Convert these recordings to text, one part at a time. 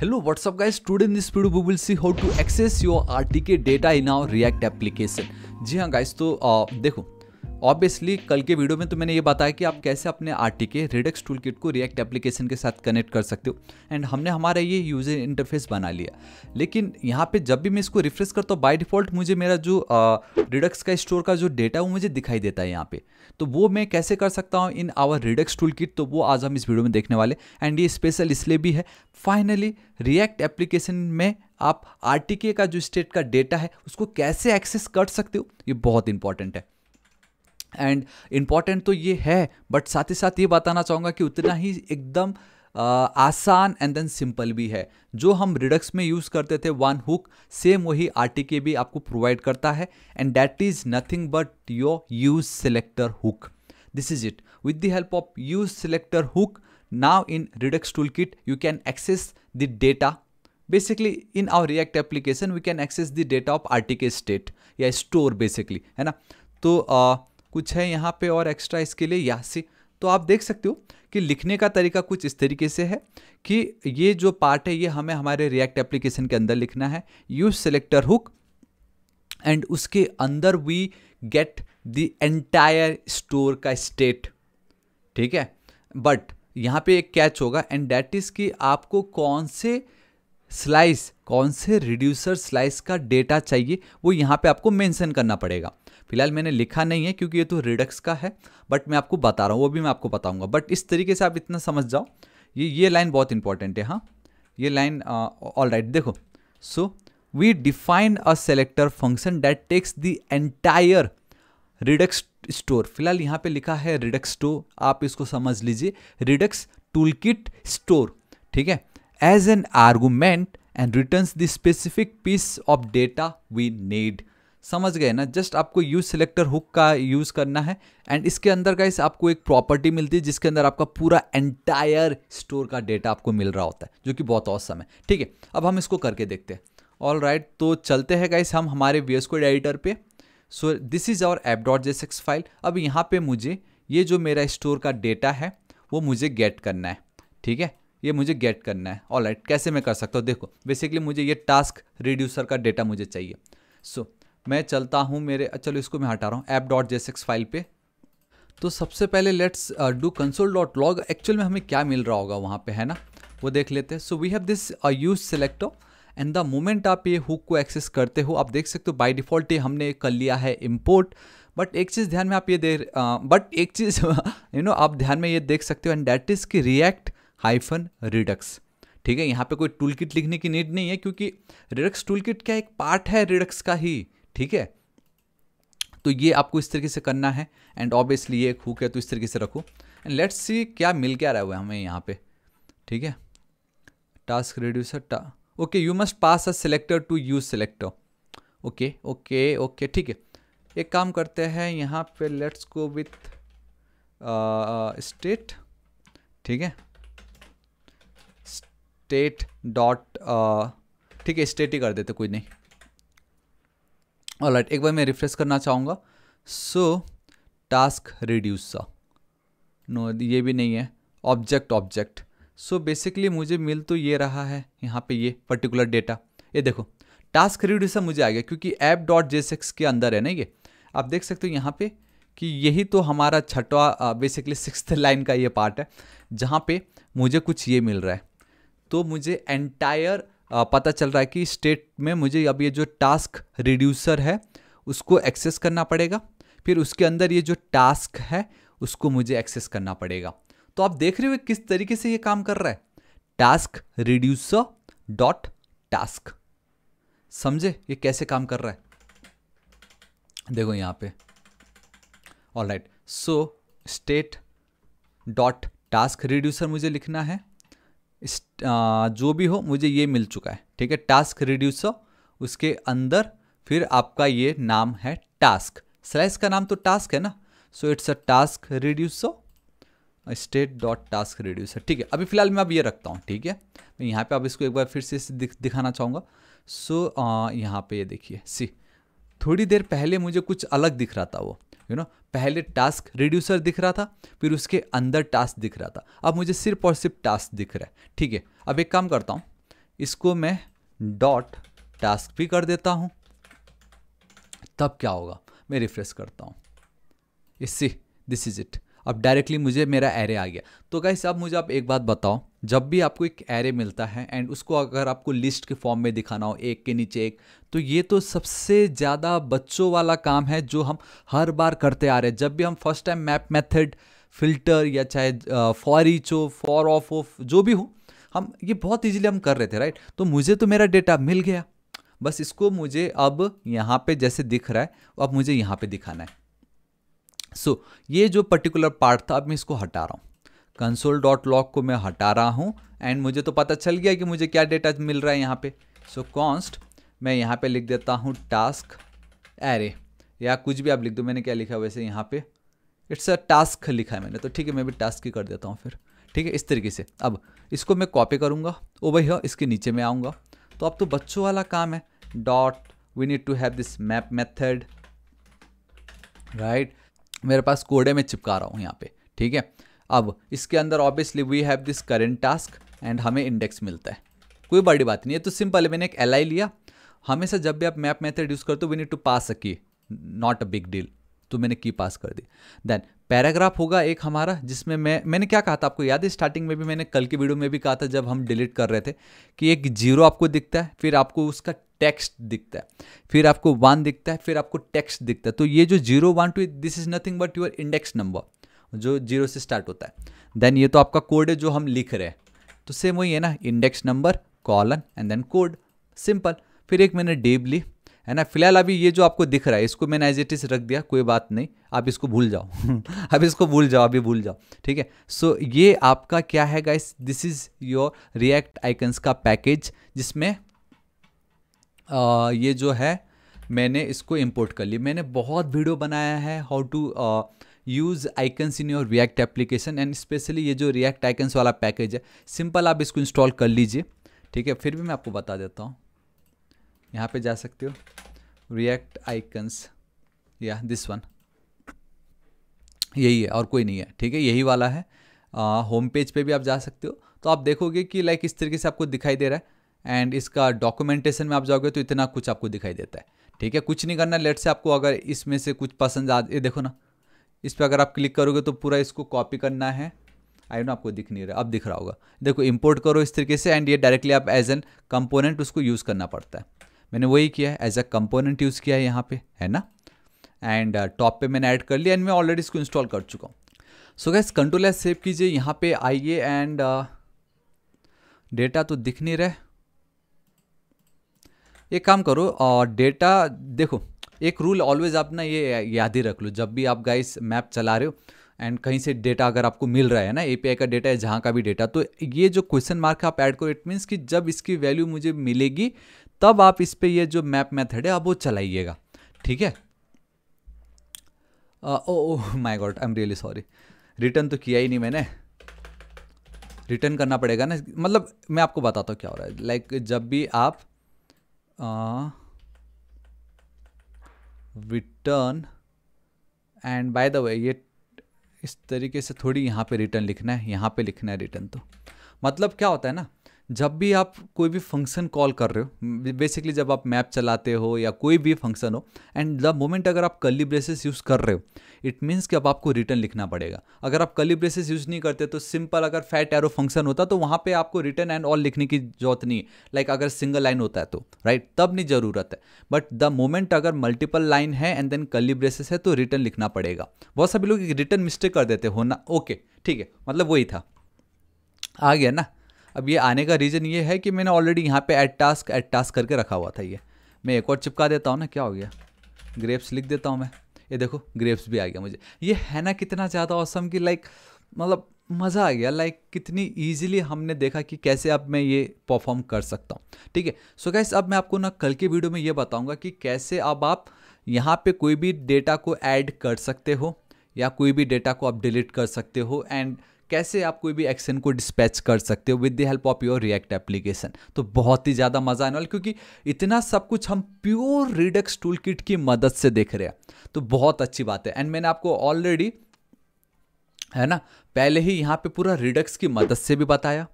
Hello what's up guys today in this video we will see how to access your RTK data in our React application जी हाँ guys तो आ, देखो obviously कल के video में तो मैंने ये बताया कि आप कैसे अपने RT K Redux tool toolkit को रिएक्ट एप्लीकेशन के साथ कनेक्ट कर सकते हो एंड हमने हमारा ये यूजर इंटरफेस बना लिया लेकिन यहाँ पे जब भी मैं इसको रिफ्रेश करता हूँ बाई डिफॉल्ट मुझे मेरा जो रिडक्स का स्टोर का जो डेटा है वो मुझे दिखाई देता है यहाँ पे तो वो मैं कैसे कर सकता हूँ in our Redux tool toolkit तो वो आज हम इस वीडियो में देखने वाले एंड ये स्पेशल इसलिए भी है फाइनली रिएक्ट एप्लीकेशन में आप आर का जो स्टेट का डेटा है उसको कैसे एक्सेस कर सकते हो ये बहुत इंपॉर्टेंट है एंड इम्पॉर्टेंट तो ये है बट साथ ही साथ ये बताना चाहूँगा कि उतना ही एकदम आसान एंड देन सिंपल भी है जो हम रिडक्स में यूज़ करते थे वन हुक सेम वही आर के भी आपको प्रोवाइड करता है and that is nothing but your use selector hook this is it with the help of use selector hook in Redux tool toolkit you can access the data basically in our React application we can access the data of our state या store basically है ना तो कुछ है यहाँ पे और extra इसके लिए यहाँ से तो आप देख सकते हो कि लिखने का तरीका कुछ इस तरीके से है कि ये जो पार्ट है ये हमें हमारे रिएक्ट एप्लीकेशन के अंदर लिखना है यूज सेलेक्टर हुक एंड उसके अंदर we get the entire store का स्टेट ठीक है बट यहाँ पे एक कैच होगा एंड डैट इज़ कि आपको कौन से स्लाइस कौन से रिड्यूसर स्लाइस का डेटा चाहिए वो यहाँ पे आपको मेंशन करना पड़ेगा फिलहाल मैंने लिखा नहीं है क्योंकि ये तो रिडक्स का है बट मैं आपको बता रहा हूँ वो भी मैं आपको बताऊँगा बट इस तरीके से आप इतना समझ जाओ ये ये लाइन बहुत इंपॉर्टेंट है हाँ ये लाइन ऑल राइट देखो so we define a selector function that takes the entire Redux store फिलहाल यहाँ पे लिखा है रिडक्स स्टोर आप इसको समझ लीजिए रिडक्स टूल किट स्टोर ठीक है as an argument and returns the specific piece of data we need. समझ गए ना जस्ट आपको यूज सिलेक्टर हुक का यूज़ करना है एंड इसके अंदर का इस आपको एक प्रॉपर्टी मिलती है जिसके अंदर आपका पूरा एंटायर स्टोर का डेटा आपको मिल रहा होता है जो कि बहुत औसम है ठीक है अब हम इसको करके देखते हैं ऑल राइट तो चलते हैं गाइस हम हमारे वी एस एडिटर पे so this is our app dot JS X file अब यहाँ पे मुझे ये जो मेरा स्टोर का डेटा है वो मुझे गेट करना है ठीक है ये मुझे गेट करना है ऑल right, कैसे मैं कर सकता हूँ देखो बेसिकली मुझे ये टास्क रिड्यूसर का डेटा मुझे चाहिए सो so, मैं चलता हूँ मेरे चलो इसको मैं हटा रहा हूँ ऐप डॉट एक्स फाइल पे तो सबसे पहले let's do console dot log actual में हमें क्या मिल रहा होगा वहाँ पे है ना वो देख लेते हैं so we have this use selector and the moment आप ये हुक को एक्सेस करते हो आप देख सकते हो बाय डिफ़ॉल्ट ये हमने कर लिया है इम्पोर्ट बट एक चीज़ ध्यान में आप ये दे बट uh, एक चीज़ यू नो आप ध्यान में ये देख सकते हो एंड दैट इज़ कि रिएक्ट हाइफन रिडक्स ठीक है यहाँ पे कोई टूल किट लिखने की नीड नहीं है क्योंकि रिडक्स टूल किट का एक पार्ट है रिडक्स का ही ठीक है तो ये आपको इस तरीके से करना है एंड ऑब्वियसली ये एक हुक है तो इस तरीके से रखो एंड लेट्स सी क्या मिल क्या रहा है हमें यहाँ पे ठीक है टास्क रिड्यूसर टा okay you must pass a selector to use selector okay okay okay ठीक है एक काम करते हैं यहाँ पे लेट्स गो विथ स्टेट ठीक है स्टेट डॉट uh, ठीक है स्टेट ही कर देते कोई नहीं और right, एक बार मैं रिफ्रेश करना चाहूँगा सो टास्क रिड्यूस नो ये भी नहीं है ऑब्जेक्ट ऑब्जेक्ट सो बेसिकली मुझे मिल तो ये रहा है यहाँ पे ये पर्टिकुलर डेटा ये देखो टास्क रिड्यूसर मुझे आ गया क्योंकि ऐप डॉट जे के अंदर है ना ये आप देख सकते हो यहाँ पे कि यही तो हमारा छठवा बेसिकली सिक्स लाइन का ये पार्ट है जहाँ पे मुझे कुछ ये मिल रहा है तो मुझे एंटायर पता चल रहा है कि स्टेट में मुझे अब ये जो टास्क रिड्यूसर है उसको एक्सेस करना पड़ेगा फिर उसके अंदर ये जो टास्क है उसको मुझे एक्सेस करना पड़ेगा तो आप देख रहे हो किस तरीके से ये काम कर रहा है टास्क रिड्यूसर डॉट टास्क समझे ये कैसे काम कर रहा है देखो यहां पे all right so state dot task reducer मुझे लिखना है जो भी हो मुझे ये मिल चुका है ठीक है टास्क रिड्यूसर उसके अंदर फिर आपका ये नाम है टास्क स्लाइस का नाम तो टास्क है ना so it's a task reducer state dot task reducer ठीक है अभी फिलहाल मैं अब ये रखता हूँ ठीक है मैं यहाँ पे आप इसको एक बार फिर से दिख, दिखाना चाहूँगा सो so, यहाँ पे ये देखिए सी थोड़ी देर पहले मुझे कुछ अलग दिख रहा था वो यू नो पहले टास्क रिड्यूसर दिख रहा था फिर उसके अंदर टास्क दिख रहा था अब मुझे सिर्फ और सिर्फ टास्क दिख रहा है ठीक है अब एक काम करता हूँ इसको मैं डॉट टास्क भी कर देता हूँ तब क्या होगा मैं रिफ्रेश करता हूँ इससे दिस इज़ इट अब डायरेक्टली मुझे मेरा एरे आ गया तो गाइस अब मुझे आप एक बात बताओ जब भी आपको एक एरे मिलता है एंड उसको अगर आपको लिस्ट के फॉर्म में दिखाना हो एक के नीचे एक तो ये तो सबसे ज़्यादा बच्चों वाला काम है जो हम हर बार करते आ रहे हैं जब भी हम first time map method filter या चाहे फॉर ईच हो फॉर ऑफ हो जो भी हो हम ये बहुत ईजिली हम कर रहे थे राइट तो मुझे तो मेरा डेटा मिल गया बस इसको मुझे अब यहाँ पे जैसे दिख रहा है अब मुझे यहाँ पे दिखाना है सो so, ये जो पर्टिकुलर पार्ट था अब मैं इसको हटा रहा हूँ कंसोल डॉट लॉक को मैं हटा रहा हूँ एंड मुझे तो पता चल गया कि मुझे क्या डेटा मिल रहा है यहाँ पे सो so, कॉन्स्ट मैं यहाँ पे लिख देता हूँ टास्क एरे या कुछ भी आप लिख दो मैंने क्या लिखा वैसे यहाँ पे इट्स अ टास्क लिखा है मैंने तो ठीक है मैं भी टास्क ही कर देता हूँ फिर ठीक है इस तरीके से अब इसको मैं कॉपी करूँगा ओ भाई हाँ इसके नीचे में आऊँगा तो अब तो बच्चों वाला काम है dot we need to have this map method right मेरे पास कोडे में चिपका रहा हूँ यहाँ पे ठीक है अब इसके अंदर obviously we have this current task and हमें इंडेक्स मिलता है कोई बड़ी बात नहीं है तो सिंपल है मैंने एक एल लिया हमेशा जब भी आप मैप मेथड यूज़ करते हो we need to pass a key not a big deal तो मैंने की पास कर दी देन पैराग्राफ होगा एक हमारा जिसमें मैं मैंने क्या कहा था आपको याद है स्टार्टिंग में भी मैंने कल की वीडियो में भी कहा था जब हम डिलीट कर रहे थे कि एक जीरो आपको दिखता है फिर आपको उसका टेक्स्ट दिखता है फिर आपको वन दिखता है फिर आपको टेक्स्ट दिखता है तो ये जो zero one two this is nothing but your index number जो जीरो से स्टार्ट होता है देन ये तो आपका कोड है जो हम लिख रहे हैं तो सेम वही है ना index number colon and then code simple फिर एक मैंने डेब ली है ना फिलहाल अभी ये जो आपको दिख रहा है इसको मैंने एज इट इज़ रख दिया कोई बात नहीं आप इसको भूल जाओ अब इसको भूल जाओ अभी भूल जाओ ठीक है सो so, ये आपका क्या है guys this is your React icons का पैकेज जिसमें ये जो है मैंने इसको इंपोर्ट कर लिया मैंने बहुत वीडियो बनाया है how to use icons in your React application and specially ये जो रिएक्ट आइकन्स वाला पैकेज है सिंपल आप इसको इंस्टॉल कर लीजिए ठीक है फिर भी मैं आपको बता देता हूँ यहाँ पे जा सकते हो रिएक्ट आइकन्स या दिस वन यही है और कोई नहीं है ठीक है यही वाला है होम पेज पे भी आप जा सकते हो तो आप देखोगे कि लाइक इस तरीके से आपको दिखाई दे रहा है एंड इसका डॉक्यूमेंटेशन में आप जाओगे तो इतना कुछ आपको दिखाई देता है ठीक है कुछ नहीं करना लेट से आपको अगर इसमें से कुछ पसंद आ ये देखो ना इस पर अगर आप क्लिक करोगे तो पूरा इसको कॉपी करना है आई नो आपको दिख नहीं रहा अब दिख रहा होगा देखो इंपोर्ट करो इस तरीके से एंड ये डायरेक्टली आप एज एन कंपोनेंट उसको यूज़ करना पड़ता है मैंने वही किया है एज अ कंपोनेंट यूज़ किया है यहाँ पे है ना एंड टॉप uh, पे मैंने ऐड कर लिया एंड मैं ऑलरेडी इसको इंस्टॉल कर चुका हूँ so guys control S save कीजिए यहाँ पे आइए एंड डेटा uh, तो दिख नहीं रहा एक काम करो और डेटा देखो एक रूल ऑलवेज आप ना ये याद ही रख लो जब भी आप गाइस मैप चला रहे हो एंड कहीं से डेटा अगर आपको मिल रहा है ना एपीआई का डेटा है जहाँ का भी डेटा तो ये जो क्वेश्चन मार्क है आप ऐड करो इट मीन्स कि जब इसकी वैल्यू मुझे मिलेगी तब आप इस पर यह जो मैप मैथड है आप वो चलाइएगा ठीक है oh my god I am really sorry return तो किया ही नहीं मैंने रिटर्न करना पड़ेगा ना मतलब मैं आपको बताता हूँ क्या हो रहा है लाइक like, जब भी आप uh, return and by the way ये इस तरीके से थोड़ी यहाँ पे रिटर्न लिखना है यहाँ पे लिखना है रिटर्न तो मतलब क्या होता है ना जब भी आप कोई भी फंक्शन कॉल कर रहे हो बेसिकली जब आप मैप चलाते हो या कोई भी फंक्शन हो एंड द मोमेंट अगर आप कली ब्रेसेस यूज़ कर रहे हो इट मीन्स कि अब आपको रिटर्न लिखना पड़ेगा अगर आप कली ब्रेसेस यूज नहीं करते तो सिंपल अगर फैट एरो फंक्शन होता तो वहाँ पे आपको रिटर्न एंड ऑल लिखने की जरूरत नहीं लाइक अगर सिंगल लाइन होता है तो राइट right? तब नहीं ज़रूरत है बट द मोमेंट अगर मल्टीपल लाइन है एंड देन कली ब्रेसेस है तो रिटर्न लिखना पड़ेगा बहुत सभी लोग रिटर्न मिस्टेक कर देते होना ओके ठीक है मतलब वही था आ गया ना अब ये आने का रीज़न ये है कि मैंने ऑलरेडी यहाँ पे एट टास्क एट टास्क करके रखा हुआ था ये मैं एक और चिपका देता हूँ ना क्या हो गया ग्रेप्स लिख देता हूँ मैं ये देखो ग्रेप्स भी आ गया मुझे ये है ना कितना ज़्यादा औसम कि लाइक मतलब मज़ा आ गया लाइक कितनी ईजिली हमने देखा कि कैसे अब मैं ये परफॉर्म कर सकता हूँ ठीक है सो गैस अब मैं आपको ना कल के वीडियो में ये बताऊँगा कि कैसे अब आप यहाँ पे कोई भी डेटा को ऐड कर सकते हो या कोई भी डेटा को आप डिलीट कर सकते हो एंड कैसे आप कोई भी एक्शन को डिस्पैच कर सकते हो with the help of your React application तो बहुत ही ज़्यादा मज़ा आने वाला क्योंकि इतना सब कुछ हम प्योर रिडक्स टूल किट की मदद से देख रहे हैं तो बहुत अच्छी बात है एंड मैंने आपको ऑलरेडी है ना पहले ही यहाँ पे पूरा रिडक्स की मदद से भी बताया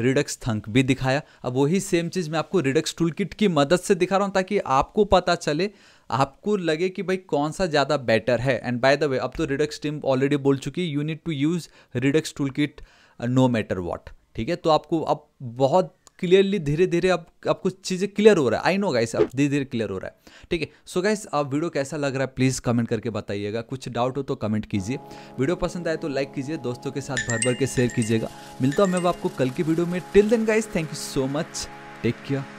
रिडक्स थंक भी दिखाया अब वही सेम चीज़ मैं आपको रिडक्स टूल किट की मदद से दिखा रहा हूँ ताकि आपको पता चले आपको लगे कि भाई कौन सा ज़्यादा बेटर है एंड बाय द वे अब तो रिडक्स टीम ऑलरेडी बोल चुकी है you need to use Redux tool kit no matter what ठीक है तो आपको अब बहुत क्लियरली धीरे धीरे अब आप, आपको चीज़ें क्लियर हो रहा है आई नो गाइस अब धीरे धीरे क्लियर हो रहा है ठीक है सो गाइस अब वीडियो कैसा लग रहा है प्लीज़ कमेंट करके बताइएगा कुछ डाउट हो तो कमेंट कीजिए वीडियो पसंद आए तो लाइक कीजिए दोस्तों के साथ भर भर के शेयर कीजिएगा मिलता हूँ मैं आपको कल की वीडियो में till then guys thank you so much take care